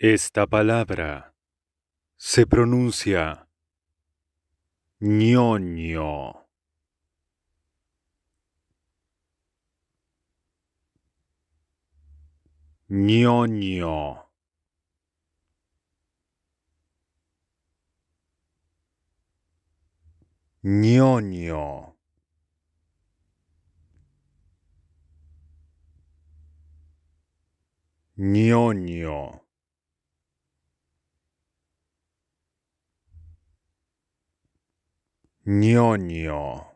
Esta palabra se pronuncia ñoño. ñoño. ñoño. ñoño. 尿尿。